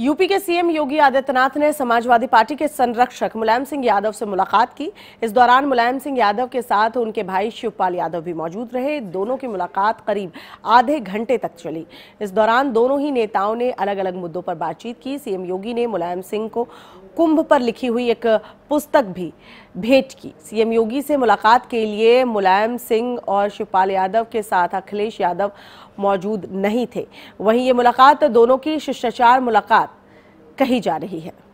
UP के CM योगी आदित्यनाथ ने Samajwadi party के संरक्षक मुलायम सिंह यादव से मुलाकात की इस दौरान मुलायम सिंह यादव के साथ उनके भाई शिवपाल यादव भी मौजूद रहे दोनों की मुलाकात करीब आधे घंटे तक चली इस दौरान दोनों ही नेताओं ने अलग अलग मुद्दों पर बातचीत की सीएम योगी ने मुलायम सिंह को कुंभ पर लिखी हुई एक पुस्तक भी भेंट की सीएम योगी से मुलाकात के लिए मुलायम सिंह और शिवपाल यादव के साथ अखिलेश यादव मौजूद नहीं थे वहीं ये मुलाकात दोनों की शिष्टाचार मुलाकात कही जा रही है